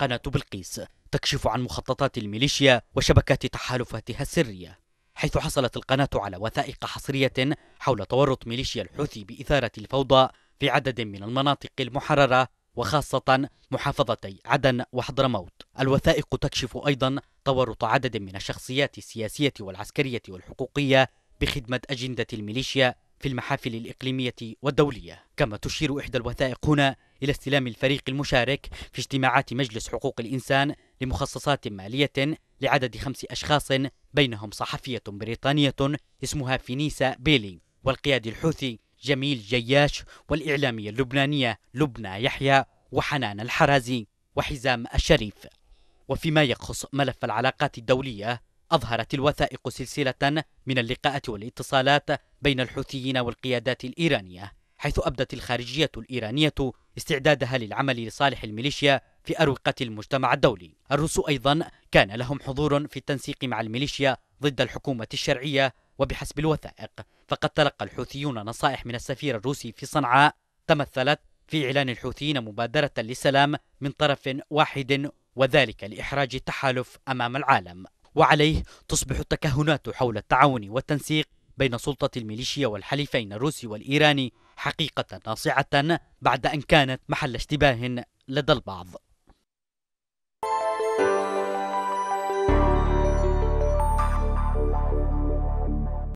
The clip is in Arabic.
قناة بلقيس تكشف عن مخططات الميليشيا وشبكات تحالفاتها السرية حيث حصلت القناة على وثائق حصرية حول تورط ميليشيا الحوثي بإثارة الفوضى في عدد من المناطق المحررة وخاصة محافظتي عدن وحضرموت الوثائق تكشف أيضا تورط عدد من الشخصيات السياسية والعسكرية والحقوقية بخدمة أجندة الميليشيا في المحافل الإقليمية والدولية كما تشير إحدى الوثائق هنا إلى استلام الفريق المشارك في اجتماعات مجلس حقوق الإنسان لمخصصات مالية لعدد خمس أشخاص بينهم صحفية بريطانية اسمها فينيسا بيلي والقيادي الحوثي جميل جياش والإعلامية اللبنانية لبنى يحيى وحنان الحرازي وحزام الشريف وفيما يخص ملف العلاقات الدولية أظهرت الوثائق سلسلة من اللقاءات والاتصالات بين الحوثيين والقيادات الإيرانية حيث أبدت الخارجية الإيرانية استعدادها للعمل لصالح الميليشيا في أروقة المجتمع الدولي الروس أيضا كان لهم حضور في التنسيق مع الميليشيا ضد الحكومة الشرعية وبحسب الوثائق فقد تلقى الحوثيون نصائح من السفير الروسي في صنعاء تمثلت في إعلان الحوثيين مبادرة للسلام من طرف واحد وذلك لإحراج التحالف أمام العالم وعليه تصبح التكهنات حول التعاون والتنسيق بين سلطة الميليشيا والحليفين الروسي والإيراني حقيقة ناصعة بعد أن كانت محل اشتباه لدى البعض